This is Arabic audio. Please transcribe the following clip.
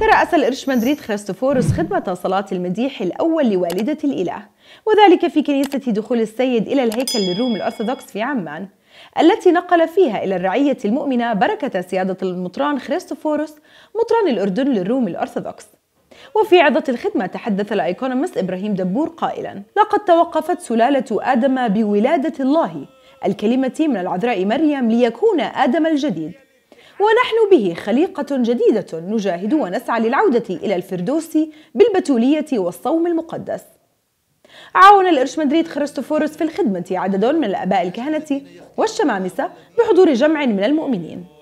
ترأس القرش مدريد خريستوفوروس خدمة صلاة المديح الأول لوالدة الإله وذلك في كنيسة دخول السيد إلى الهيكل للروم الأرثوذكس في عمان التي نقل فيها إلى الرعية المؤمنة بركة سيادة المطران خريستوفوروس مطران الأردن للروم الأرثوذكس وفي عظة الخدمة تحدث الأيكونومست إبراهيم دبور قائلا لقد توقفت سلالة آدم بولادة الله الكلمة من العذراء مريم ليكون آدم الجديد ونحن به خليقة جديدة نجاهد ونسعى للعودة إلى الفردوس بالبتولية والصوم المقدس عاون الإرش مدريد خريستوفوروس في الخدمة عدد من الآباء الكهنة والشمامسة بحضور جمع من المؤمنين